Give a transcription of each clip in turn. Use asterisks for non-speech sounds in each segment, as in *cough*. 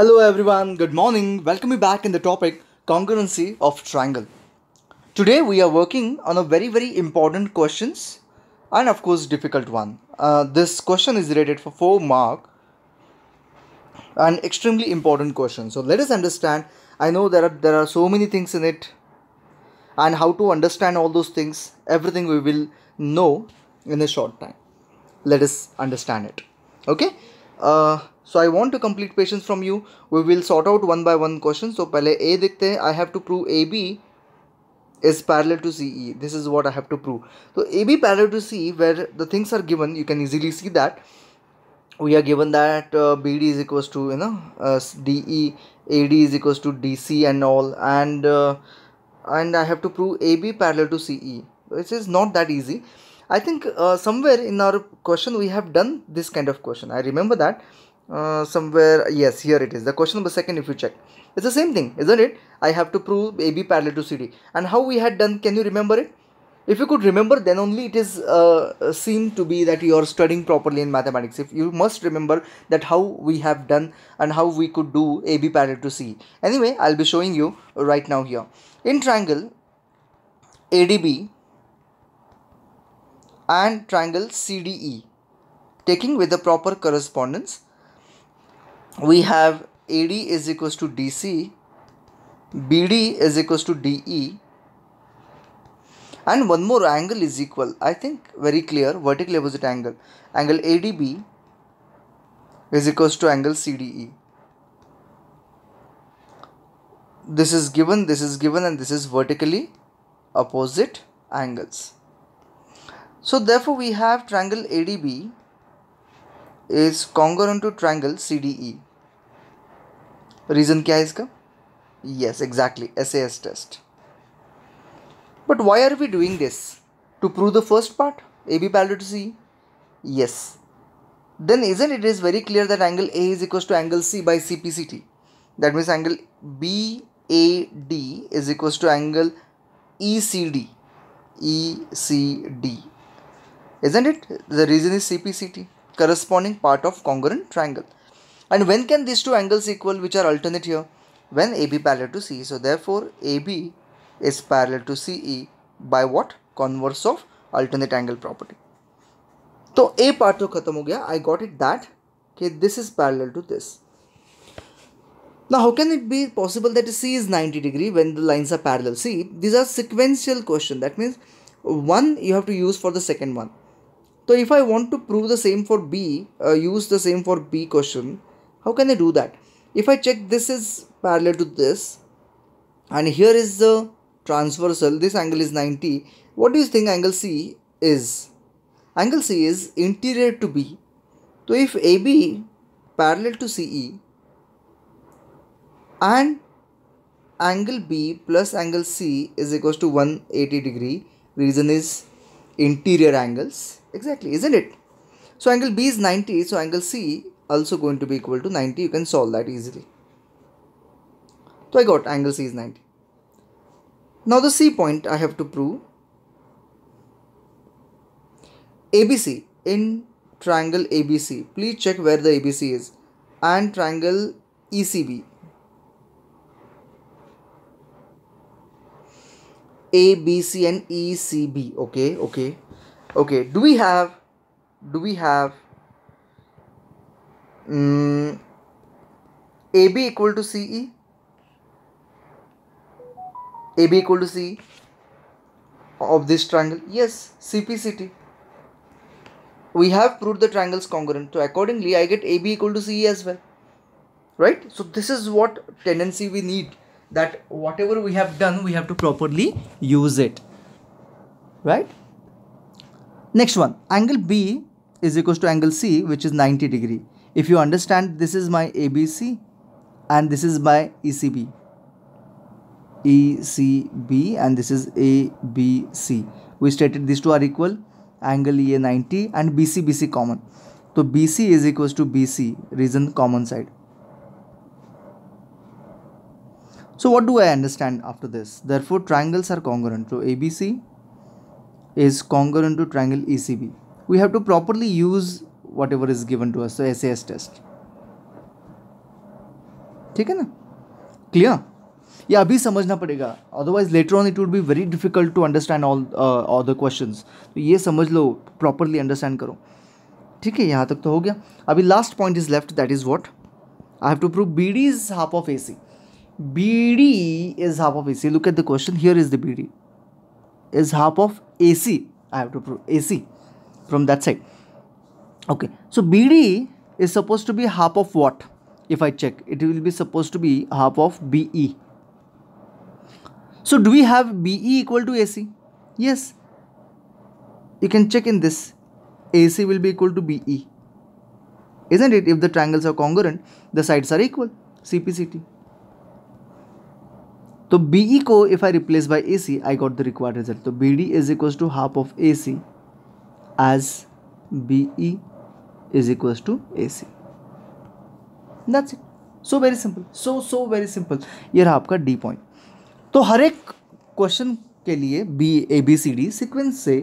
Hello everyone, good morning. Welcome you back in the topic congruency of triangle. Today we are working on a very very important questions and of course difficult one. Uh, this question is rated for 4 mark an extremely important question. So let us understand. I know there are there are so many things in it and how to understand all those things. Everything we will know in a short time. Let us understand it. Okay? Uh, so I want to complete question from you. We will sort out one by one question. So, पहले A देखते हैं have to prove AB is parallel to CE. This is what I have to prove. So AB parallel to CE where the things are given, you can easily see that. We are given that uh, BD is equal to, you know, uh, DE, AD is equal to DC and all. And, uh, and I have to prove AB parallel to CE. This is not that easy. I think somewhere in our question we have done this kind of question. I remember that uh, somewhere yes here it is the question number second if you check it's the same thing isn't it i have to prove ab parallel to cd and how we had done can you remember it if you could remember then only it is uh, seen to be that you are studying properly in mathematics if you must remember that how we have done and how we could do ab parallel to c anyway i'll be showing you right now here in triangle adb and triangle cde taking with the proper correspondence we have AD is equals to DC, BD is equals to DE and one more angle is equal I think very clear vertically opposite angle angle ADB is equals to angle CDE this is given this is given and this is vertically opposite angles so therefore we have triangle ADB is congruent to triangle CDE Reason? क्या है इसका yes exactly SAS test but why are we doing this to prove the first part AB parallel to C. yes then isn't it is very clear that angle A is equal to angle C by CPCT that means angle BAD is equal to angle ECD ECD isn't it the reason is CPCT corresponding part of congruent triangle and when can these two angles equal which are alternate here? When AB parallel to CE. So therefore AB is parallel to CE by what? Converse of alternate angle property. So A part तो खत्म हो गया I got that that कि this is parallel to Now, how can it be possible that C is 90 degree when the lines are parallel? See, these are sequential question. That means one you have to use for the second one. So, if I want to prove the same for B, uh, use the same for B question, how can I do that? If I check this is parallel to this and here is the transversal, this angle is 90. What do you think angle C is? Angle C is interior to B. So if AB parallel to CE and angle B plus angle C is equals to 180 degree. Reason is interior angles. Exactly, isn't it? So angle B is 90, so angle C also going to be equal to 90 you can solve that easily so I got angle C is 90 now the C point I have to prove ABC in triangle ABC please check where the ABC is and triangle ECB A, B, C and E, C, B. Okay, okay, okay. Do we have, do we have Mm, AB equal to CE AB equal to CE of this triangle yes CPCT we have proved the triangles congruent so accordingly I get AB equal to CE as well right so this is what tendency we need that whatever we have done we have to properly use it right next one angle B is equal to angle C which is 90 degree if you understand this is my ABC and this is my ECB ECB and this is ABC we stated these two are equal angle EA 90 and BC BC common so BC is equals to BC Reason common side so what do I understand after this therefore triangles are congruent so ABC is congruent to triangle ECB we have to properly use whatever is given to us S S test ठीक है ना clear ये अभी समझना पड़ेगा otherwise later on it would be very difficult to understand all all the question तो ये समझ लो प्रॉपरली अंडरस्टैंड करो ठीक है यहाँ तक तो हो गया अभी last point is left that is what I have to prove B D is half of A C B D is half of A C look at the question here is the B D is half of A C I have to prove A C from that side okay so bd is supposed to be half of what if i check it will be supposed to be half of be so do we have be equal to ac yes you can check in this ac will be equal to be isn't it if the triangles are congruent the sides are equal cpct So BE co, if I replace by AC, I got the required result. So BD is equal to half of AC as BE. is equals to AC. That's it. So very simple so so very simple ये रहा आपका D point तो हर एक question के लिए B A B C D sequence से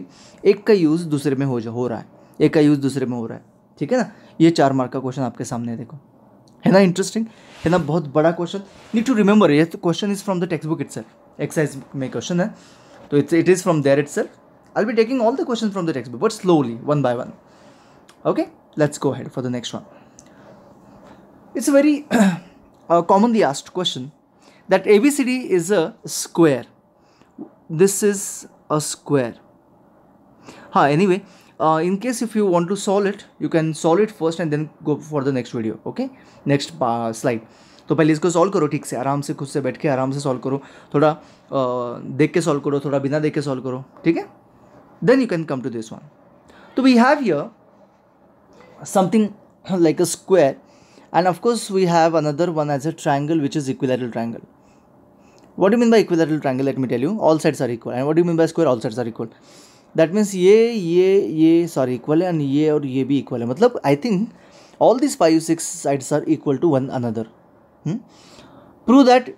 एक का यूज़ दूसरे में हो जा हो रहा है एक का यूज़ दूसरे में हो रहा है ठीक है ना ये चार मार्क का क्वेश्चन आपके सामने देखो है ना इंटरेस्टिंग है ना बहुत बड़ा क्वेश्चन नीड टू रिमेंबर ये question is from the textbook it exercise में क्वेश्चन है तो it's it is from there itself I be taking all the question from the textbook but slowly one by one okay let's go ahead for the next one it's a very *clears throat* uh, commonly asked question that abcd is a square this is a square ha anyway uh, in case if you want to solve it you can solve it first and then go for the next video okay next uh, slide तो पहले इसको solve करो ठीक से आराम से खुद से बैठ के आराम से सॉल्व करो थोड़ा आ, uh, देख के सॉल्व करो थोड़ा बिना देख के सॉल्व करो ठीक है then you can come to this one तो we have here something like a square and of course we have another one as a triangle which is equilateral triangle what do you mean by equilateral triangle let me tell you all sides are equal and what do you mean by square all sides are equal that means ye ye ye sorry equal and ye ये ye ये equal equal है मतलब I think all this five six sides are equal to one another prove that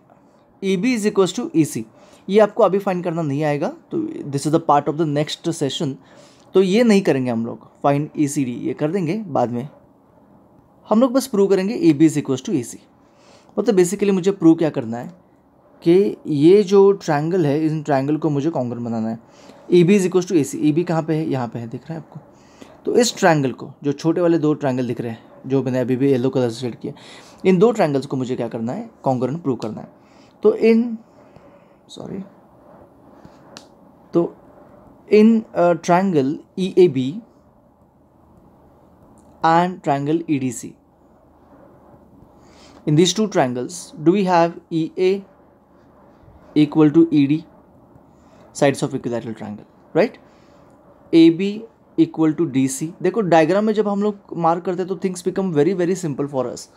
E B is equals to E C ये आपको अभी find करना नहीं आएगा तो this is the part of the next session तो ये नहीं करेंगे हम लोग फाइन ए सी डी ये कर देंगे बाद में हम लोग बस प्रूव करेंगे A B is equal to A C मतलब बेसिकली मुझे प्रूव क्या करना है कि ये जो ट्रायंगल है इन ट्रायंगल को मुझे कॉन्ग्रन बनाना है A B is equal to A C A B कहाँ पर है यहाँ पर है दिख रहा है आपको तो इस ट्रायंगल को जो छोटे वाले दो ट्रायंगल दिख रहे हैं जो मैंने अभी भी येलो कलर से शेड किया इन दो ट्रायंगल्स को मुझे क्या करना है कॉन्ग्रन प्रूव करना है तो इन सॉरी तो in uh, triangle EAB and triangle EDC. In these two triangles, do we have EA equal to ED, sides of equilateral triangle, right? AB equal to DC. See देखो diagram में जब हम लोग mark करते हैं तो things become very very simple for us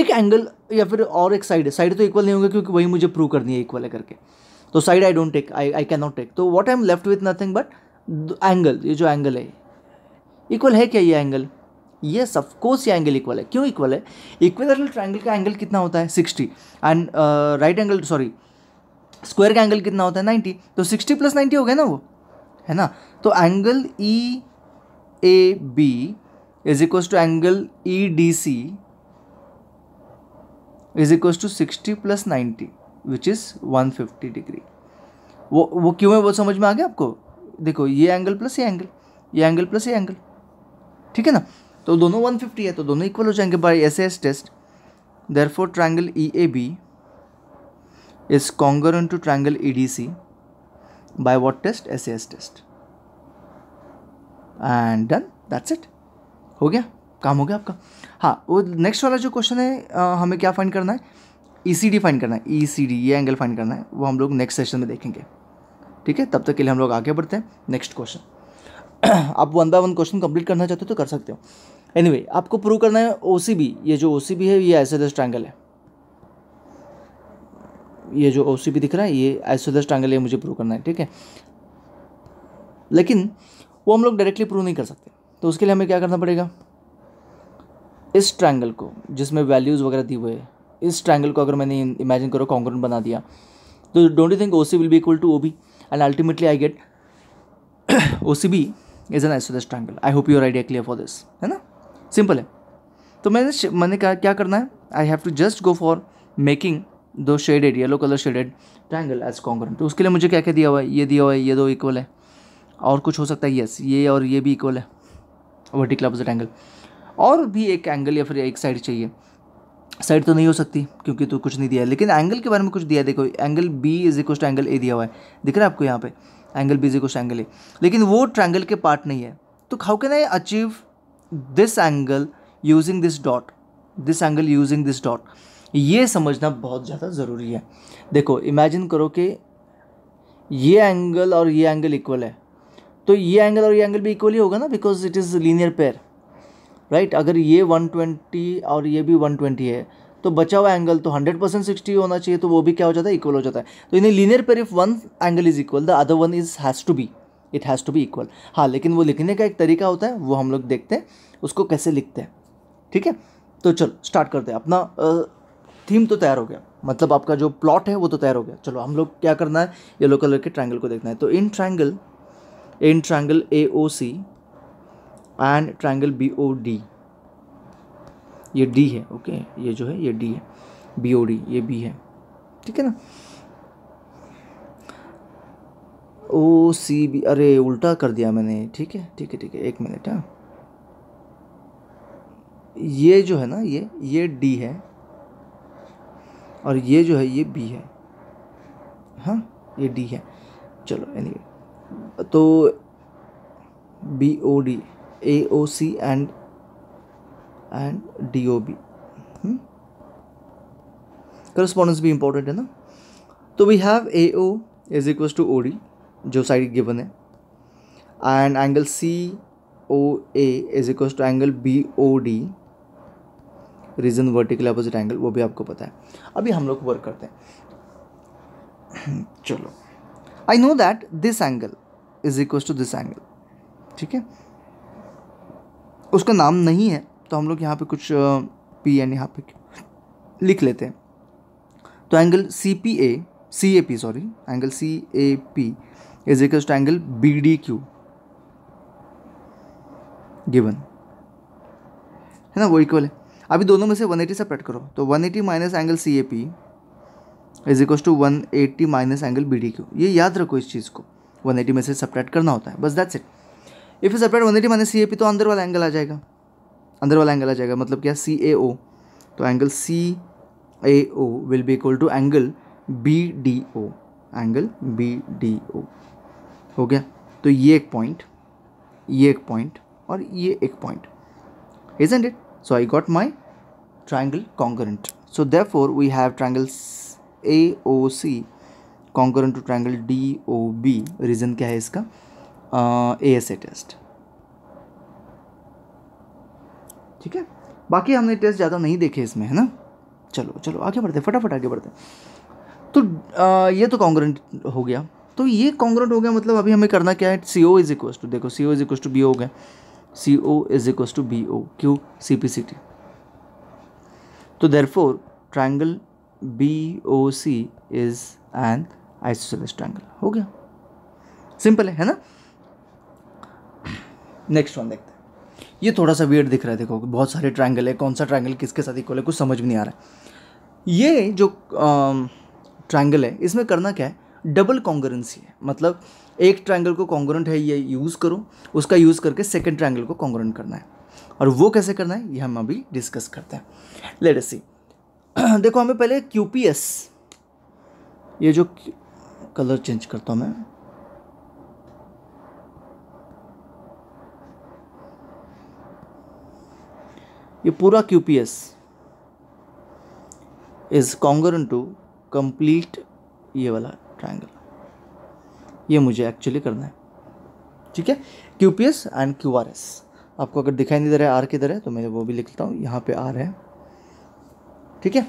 एक angle या फिर और एक साइड साइड तो इक्वल नहीं होंगे क्योंकि वही मुझे प्रूव करनी है इक्वल है करके तो side I don't take I I can not take तो what I am left with nothing but angle ये जो एंगल है इक्वल है क्या ये एंगल ये सफकोर्स ये एंगल इक्वल है क्यों इक्वल है इक्वेटरल ट्राइंगल का एंगल कितना होता है sixty and right angle sorry square का एंगल कितना होता है नाइन्टी तो सिक्सटी प्लस नाइन्टी हो गया ना वो है ना तो angle E A B is equals to angle E D C is equals to sixty plus ninety which is fifty degree वो वो क्यों है वो समझ में आ गया आपको देखो ये एंगल प्लस ये एंगल ये एंगल प्लस ये एंगल ठीक है ना तो दोनों वन फिफ्टी है तो दोनों इक्वल हो जाएंगे by S S test therefore triangle E A B is congruent to triangle E D C by what test S S test and done that's it हो गया काम हो गया आपका हाँ वो नेक्स्ट वाला जो क्वेश्चन है आ, हमें क्या फाइंड करना है ई e फाइंड करना है ई e ये एंगल फाइंड करना है वो हम लोग नेक्स्ट सेशन में देखेंगे ठीक है तब तक के लिए हम लोग आगे बढ़ते हैं नेक्स्ट क्वेश्चन *clears throat* आप one by one question complete करना चाहते हो तो कर सकते हो एनी anyway, आपको प्रूव करना है ओ ये जो ओ है ये आइसोलेस ट्रैंगल है ये जो ओ दिख रहा है ये दस ट्रैंगल है मुझे प्रूव करना है ठीक है लेकिन वो हम लोग डायरेक्टली प्रूव नहीं कर सकते तो उसके लिए हमें क्या करना पड़ेगा इस ट्रायंगल को जिसमें वैल्यूज़ वगैरह दी हुए हैं इस ट्रायंगल को अगर मैंने इमेजिन करो कॉन्ग्रेंट बना दिया तो don't you think O C will be equal to O B and ultimately I get O C B is an isosceles triangle I hope your idea clear for this है ना simple है तो मैंने मैंने कहा क्या करना है I have to just go for making दो shaded yellow colour shaded triangle as congruent तो उसके लिए मुझे क्या क्या दिया हुआ है ये दिया हुआ है ये दो इक्वल है और कुछ हो सकता है येस ये और ये भी इक्वल है वर्टिकल अपोजिट एंगल और भी एक एंगल या फिर एक साइड चाहिए साइड तो नहीं हो सकती क्योंकि तो कुछ नहीं दिया है लेकिन एंगल के बारे में कुछ दिया है देखो angle B is equal to angle A दिया हुआ है दिख रहा है आपको यहाँ पे angle B is equal angle A लेकिन वो ट्रैंगल के पार्ट नहीं है तो how can I achieve this angle using this dot this angle using this dot ये समझना बहुत ज़्यादा ज़रूरी है देखो इमेजिन करो कि ये एंगल और ये एंगल इक्वल है तो ये एंगल और ये एंगल भी इक्वल ही होगा ना because it is linear pair right अगर ये 120 और ये भी 120 है तो बचा हुआ एंगल तो 100 परसेंट सिक्सटी होना चाहिए तो वो भी क्या हो जाता है इक्वल हो जाता है तो इन्हें लीनियर पर if one angle is equal the other one is has to be it has to be equal हाँ लेकिन वो लिखने का एक तरीका होता है वो हम लोग देखते हैं उसको कैसे लिखते हैं ठीक है तो चलो स्टार्ट करते हैं अपना थीम तो तैयार हो गया मतलब आपका जो प्लॉट है वो तो तैयार हो गया चलो हम लोग क्या करना है येलो कलर के ट्रायंगल को देखना है तो in triangle in triangle A O C and triangle B O D ये डी है ओके ये जो है ये डी है बी ओ डी ये बी है ठीक है ना ओ सी बी अरे उल्टा कर दिया मैंने ठीक है ठीक है ठीक है एक मिनट हाँ ये जो है ना ये ये डी है और ये जो है ये बी है हाँ ये डी है चलो एनी anyway, तो B O D AOC and and DOB hmm? correspondence भी important है ना तो we have A O is equal to O D जो साइड गिवन है and angle C O A is equals to angle B O D reason vertical opposite angle वो भी आपको पता है अभी हम लोग वर्क करते हैं *clears throat* चलो I know that this angle is equal to this angle ठीक है उसका नाम नहीं है तो हम लोग यहाँ पे कुछ पी एन यहाँ पे लिख लेते हैं तो angle C P A C A P sorry angle C A P is equal to angle B D Q given है ना वो इक्वल है अभी दोनों में से 180 सेपरेट करो तो 180 eighty minus angle C A P is equal to one eighty minus angle B D Q ये याद रखो इस चीज़ को 180 में से सेपरेट करना होता है बस that's it if you separate one eighty minus C A P तो अंदर वाला एंगल आ जाएगा अंदर वाला एंगल आ जाएगा मतलब क्या सी ए ओ तो angle C A O will be equal to angle B D O angle B D O हो गया तो ये एक पॉइंट ये एक पॉइंट और ये एक point is and it so I got my triangle concurrent so therefore we have triangle A O C concurrent to triangle D O B reason क्या है इसका? ए एस ए टेस्ट ठीक है बाकी हमने टेस्ट ज़्यादा नहीं देखे इसमें है ना चलो चलो आगे बढ़ते फटाफट आगे बढ़ते तो आ, ये तो कॉन्ग्रेंट हो गया तो ये कॉन्ग्रेंट हो गया मतलब अभी हमें करना क्या है सी ओ इज इक्व टू देखो C O is equal to B O गया C O is equal to B O Q C P C T तो four triangle B O C is an isosceles triangle हो गया simple तो है है ना next one देखते हैं ये थोड़ा सा वियर्ड दिख रहा है देखो बहुत सारे ट्रायंगल है कौन सा ट्रायंगल किसके साथ इक्वल है कुछ समझ नहीं आ रहा है ये जो ट्रायंगल है इसमें करना क्या है डबल कॉन्ग्रेंसी है मतलब एक ट्रायंगल को कॉन्ग्रेंट है ये यूज़ करो उसका यूज़ करके सेकेंड ट्रायंगल को कॉन्ग्रेंट करना है और वो कैसे करना है ये हम अभी डिस्कस करते हैं लेट सी *clears throat* देखो हमें पहले क्यू ये जो कलर चेंज करता हूँ मैं ये पूरा Q P S is congruent to complete ये वाला ट्राइंगल ये मुझे एक्चुअली करना है ठीक है Q P S and Q R S आपको अगर दिखाई नहीं दे रहा है आर की है तो मैं वो भी लिखता हूँ यहाँ पे आर है ठीक है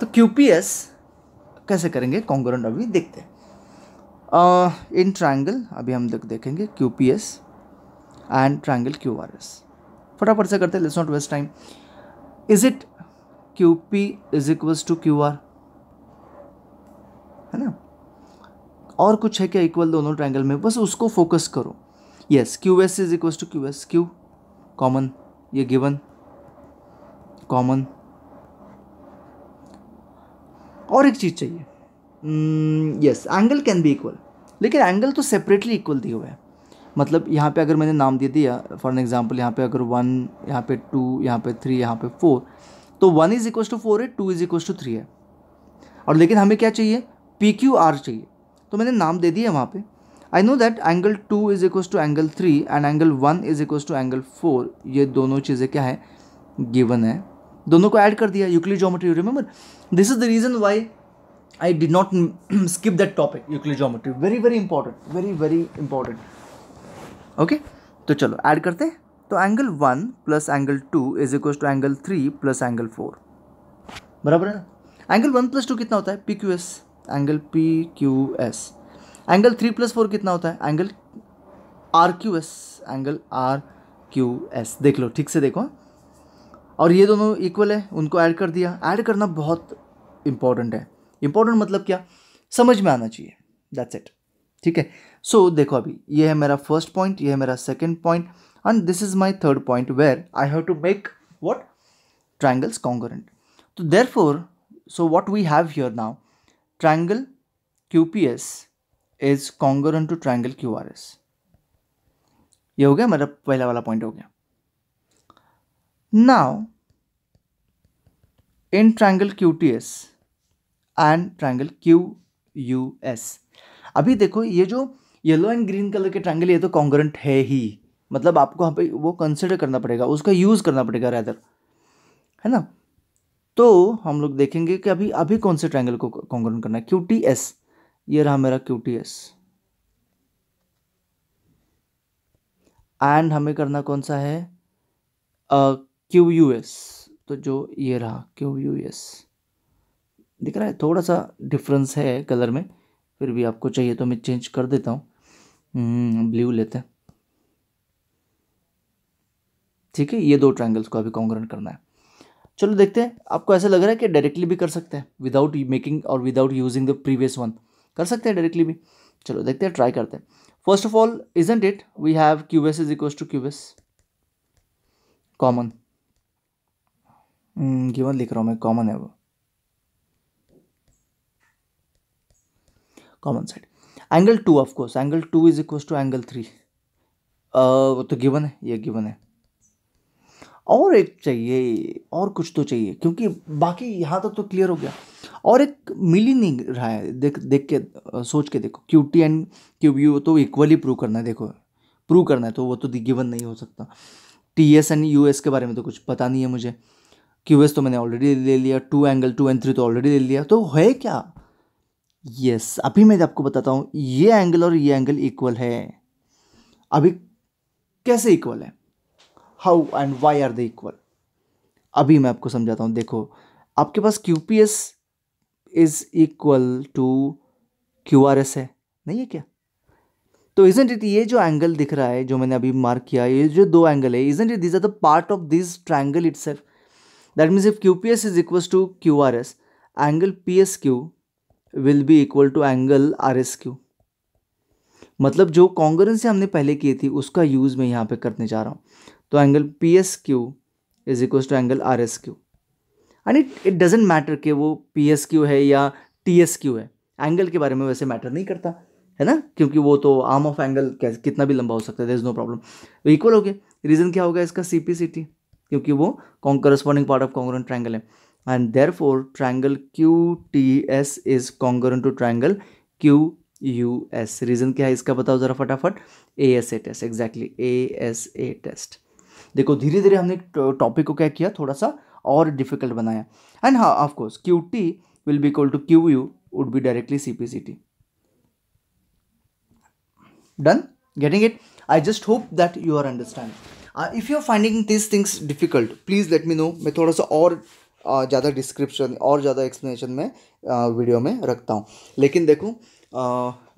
तो क्यू पी एस कैसे करेंगे कॉन्गोरेंट अभी देखते हैं इन ट्राइंगल अभी हम देखेंगे Q P S and triangle Q R S फटाफट से करते हैं let's not waste time is it Q P is equals to Q R है ना और कुछ है क्या इक्वल दोनों ट्रायंगल में बस उसको फोकस करो yes Q S is equals to Q S Q common ये गिवन कॉमन और एक चीज़ चाहिए yes angle can be equal लेकिन एंगल तो सेपरेटली इक्वल दिए हुए हैं मतलब यहाँ पे अगर मैंने नाम दे दिया फॉर एन एग्ज़ाम्पल यहाँ पे अगर वन यहाँ पे टू यहाँ पे थ्री यहाँ पे फोर तो one is equal to four है two is equal to three है और लेकिन हमें क्या चाहिए पी क्यू आर चाहिए तो मैंने नाम दे दिया वहाँ पे I know that angle two is equal to angle three and angle one is equal to angle four ये दोनों चीज़ें क्या है गिवन है दोनों को ऐड कर दिया Euclid geometry remember this is the reason why I did not skip that topic Euclid geometry very very important very very important okay तो चलो ऐड करते हैं तो angle one plus angle two is equal to angle three plus angle four बराबर है ना angle one plus two कितना होता है P Q S angle P Q S angle three plus four कितना होता है angle R Q S angle R Q S देख लो ठीक से देखो हाँ। और ये दोनों इक्वल है उनको ऐड कर दिया ऐड करना बहुत इंपॉर्टेंट है इंपॉर्टेंट मतलब क्या समझ में आना चाहिए दैट्स इट ठीक है सो देखो अभी ये है मेरा फर्स्ट पॉइंट ये है मेरा second point and this is my third point where I have to make what congruent तो so what we have your now triangle Q P S is congruent to triangle Q R S ये हो गया मेरा पहला वाला point हो गया now in triangle Q T S and triangle Q U S अभी देखो ये जो येलो एंड ग्रीन कलर के ट्रैंगल ये तो कॉन्ग्रेंट है ही मतलब आपको यहाँ पे वो कंसिडर करना पड़ेगा उसका यूज़ करना पड़ेगा रैदर है ना तो हम लोग देखेंगे कि अभी अभी कौन से ट्रायंगल को कॉन्ग्रेंट करना है क्यू टी एस ये रहा मेरा क्यू टी एस एंड हमें करना कौन सा है क्यू यू एस तो जो ये रहा क्यू यू एस दिख रहा है थोड़ा सा डिफरेंस है कलर में फिर भी आपको चाहिए तो मैं चेंज कर देता हूँ ब्लू हम्म, लेते हैं ठीक है ये दो ट्रायंगल्स को अभी कॉन्ग्रेंट करना है चलो देखते हैं आपको ऐसा लग रहा है कि डायरेक्टली भी कर सकते हैं विदाउट मेकिंग और without using the previous one कर सकते हैं डायरेक्टली भी चलो देखते हैं ट्राई करते हैं first of all isn't it we have Q S is equals to Q S common given लिख रहा हूँ मैं कॉमन है वो common side angle two of course angle two is equal to angle three वो तो गिवन है ये गिवन है और एक चाहिए और कुछ तो चाहिए क्योंकि बाकी यहाँ तक तो क्लियर हो गया और एक मिल ही नहीं रहा है देख देख के सोच के देखो Q T and Q U तो इक्वली प्रूव करना है देखो प्रूव करना है तो वो तो गिवन नहीं हो सकता T S and U S के बारे में तो कुछ पता नहीं है मुझे क्यू एस तो मैंने ऑलरेडी ले लिया two angle two and three तो ऑलरेडी ले लिया तो है क्या यस yes, अभी मैं आपको बताता हूँ ये एंगल और ये एंगल इक्वल है अभी कैसे इक्वल है how and why are the equal अभी मैं आपको समझाता हूँ देखो आपके पास Q P S is equal to Q R S है नहीं है क्या तो इजेंट इट ये जो एंगल दिख रहा है जो मैंने अभी मार्क किया ये जो दो एंगल है isn't it these are the part of this triangle itself that means if Q P S is equal to Q R S angle P S Q will be equal to angle R S Q मतलब जो कॉन्गरेंस हमने पहले की थी उसका use मैं यहाँ पे करने जा रहा हूँ तो angle P S Q is equal to angle R S Q and it it doesn't matter कि वो पी एस क्यू है या टी एस क्यू है एंगल के बारे में वैसे मैटर नहीं करता है ना क्योंकि वो तो आर्म ऑफ एंगल कितना भी लंबा हो सकता है there is no problem equal हो गया रीज़न क्या होगा इसका सी पी सी टी क्योंकि वो corresponding part of congruent triangle है and therefore triangle QTS is congruent to triangle QUS. Reason क्या है इसका बताओ जरा फटाफट A S A test exactly A S A test देखो धीरे धीरे हमने टॉपिक को क्या किया थोड़ा सा और डिफिकल्ट बनाया एंड हाँ of course Q T will be equal to Q U would be directly C P C T done getting it I just hope that you are understand if you are finding this things difficult please let me know मैं थोड़ा सा और ज़्यादा description और ज़्यादा explanation में video में रखता हूँ लेकिन देखो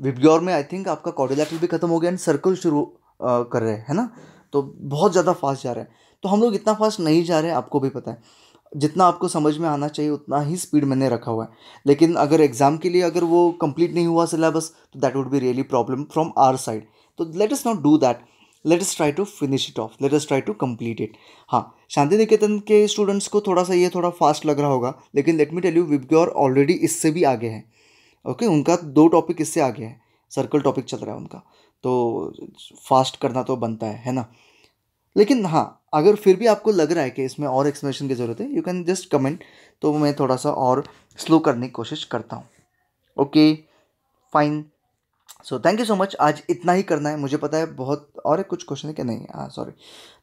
विबग्योर में आई थिंक आपका कॉडिलेटर भी खत्म हो गया एंड सर्कल शुरू कर रहे हैं ना तो बहुत ज़्यादा फास्ट जा रहे हैं तो हम लोग इतना फास्ट नहीं जा रहे हैं आपको भी पता है जितना आपको समझ में आना चाहिए उतना ही स्पीड मैंने रखा हुआ है लेकिन अगर एग्ज़ाम के लिए अगर वो कंप्लीट नहीं हुआ सिलेबस तो that would be really problem from our side तो let us not do that let us try to finish it off let us try to complete it हाँ शांति निकेतन के स्टूडेंट्स को थोड़ा सा ये थोड़ा फास्ट लग रहा होगा लेकिन let me tell you VIBGYOR already इससे भी आगे हैं ओके okay? उनका दो टॉपिक इससे आगे है सर्कल टॉपिक चल रहा है उनका तो फास्ट करना तो बनता है है ना लेकिन हाँ अगर फिर भी आपको लग रहा है कि इसमें और एक्सप्लेनेशन की ज़रूरत है यू कैन जस्ट कमेंट तो मैं थोड़ा सा और स्लो करने की कोशिश करता हूँ okay fine so thank you so much आज इतना ही करना है मुझे पता है बहुत और कुछ क्वेश्चन है क्या नहीं हाँ सॉरी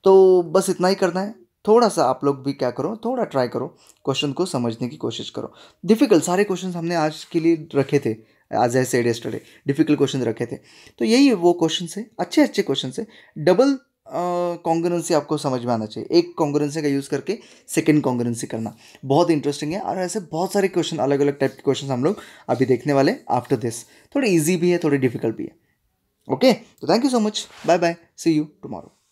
तो बस इतना ही करना है थोड़ा सा आप लोग भी क्या करो थोड़ा ट्राई करो क्वेश्चन को समझने की कोशिश करो डिफ़िकल्ट सारे क्वेश्चन हमने आज के लिए रखे थे आज as said yesterday difficult question रखे थे तो यही वो क्वेश्चन है अच्छे अच्छे क्वेश्चन है डबल कॉन्ग्रेंसी आपको समझ में आना चाहिए एक कॉन्ग्रेंसी का यूज़ करके सेकेंड कॉन्ग्रेंसी करना बहुत इंटरेस्टिंग है और ऐसे बहुत सारे क्वेश्चन अलग अलग टाइप के क्वेश्चन हम लोग अभी देखने वाले आफ्टर दिस थोड़े ईजी भी है थोड़े डिफिकल्ट भी है ओके तो thank you so much bye bye see you tomorrow